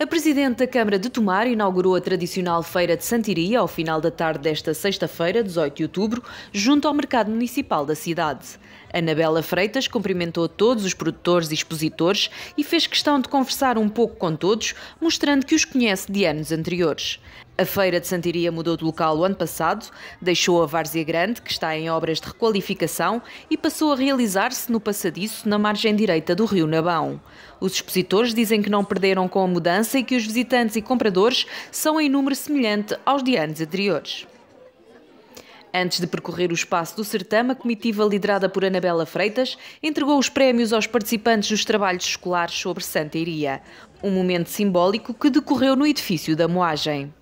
A Presidente da Câmara de Tomar inaugurou a tradicional Feira de Santiria ao final da tarde desta sexta-feira, 18 de outubro, junto ao Mercado Municipal da cidade. Anabela Freitas cumprimentou todos os produtores e expositores e fez questão de conversar um pouco com todos, mostrando que os conhece de anos anteriores. A Feira de Santiria mudou de local o ano passado, deixou a Várzea Grande, que está em obras de requalificação, e passou a realizar-se no passadiço na margem direita do rio Nabão. Os expositores dizem que não perderam com a mudança França e que os visitantes e compradores são em número semelhante aos de anos anteriores. Antes de percorrer o espaço do certame, a comitiva liderada por Anabela Freitas entregou os prémios aos participantes dos trabalhos escolares sobre Santa Iria, um momento simbólico que decorreu no edifício da Moagem.